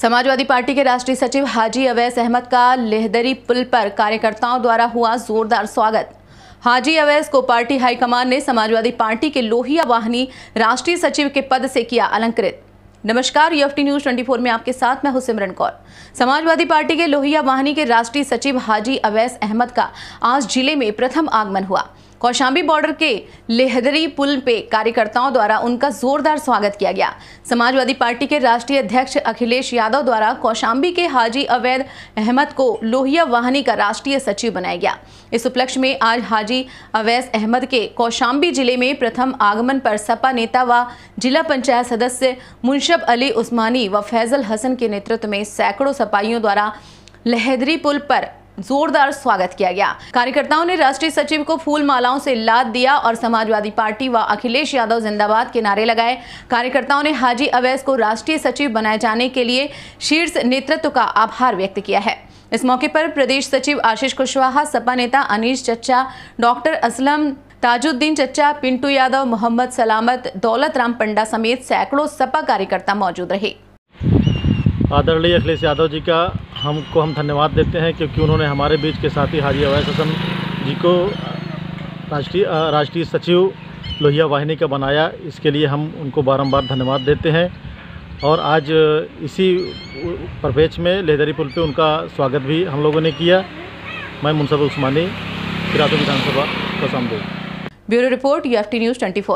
Samajwadi party के राष्ट्रीय सचिव हाजी अवैस अहमद का लेहदरी पुल पर कार्यकर्ताओं द्वारा हुआ जोरदार स्वागत हाजी अवैस को पार्टी हाईकमान ने समाजवादी पार्टी के लोहिया वाहनी राष्ट्रीय सचिव के पद से किया अलंकृत नमस्कार यूएफटी न्यूज 24 में आपके साथ मैं हूं सिमरन कौर समाजवादी पार्टी के लोहिया वाहनी के राष्ट्रीय सचिव हाजी अवैस अहमद का आज जिले में प्रथम आगमन हुआ कौशाम्बी बॉर्डर के लेहदरी पुल पे कार्यकर्ताओं द्वारा उनका जोरदार स्वागत किया गया समाजवादी पार्टी के राष्ट्रीय अध्यक्ष अखिलेश यादव द्वारा कौशाम्बी के हाजी अवैध अहमद को लोहिया वाहनी का राष्ट्रीय सचिव बनाया गया इस उपलक्ष्य में आज हाजी अवैध अहमद के कौशाम्बी जिले में प्रथम आगमन पर सपा नेता व जिला पंचायत सदस्य मुंशब अली उस्मानी व फैजल हसन के नेतृत्व में सैकड़ों सपाइयों द्वारा लहदरी पुल पर जोरदार स्वागत किया गया कार्यकर्ताओं ने राष्ट्रीय सचिव को फूल मालाओं से लाद दिया और समाजवादी पार्टी व अखिलेश यादव जिंदाबाद के नारे लगाए कार्यकर्ताओं ने हाजी अवैस को राष्ट्रीय सचिव बनाए जाने के लिए शीर्ष नेतृत्व का आभार व्यक्त किया है इस मौके पर प्रदेश सचिव आशीष कुशवाहा सपा नेता अनिश चच्चा डॉक्टर असलम ताजुद्दीन चच्चा पिंटू यादव मोहम्मद सलामत दौलत राम पंडा समेत सैकड़ों सपा कार्यकर्ता मौजूद रहे आदरणीय अखिलेश यादव जी का हमको हम धन्यवाद देते हैं क्योंकि उन्होंने हमारे बीच के साथी हाजी अवैस हसन जी को राष्ट्रीय राष्ट्रीय सचिव लोहिया वाहिनी का बनाया इसके लिए हम उनको बारंबार धन्यवाद देते हैं और आज इसी परपेच में लेदरी पुल पे उनका स्वागत भी हम लोगों ने किया मैं मुनसब उस्मानी किरातू विधानसभा सामने bureau report UFT news twenty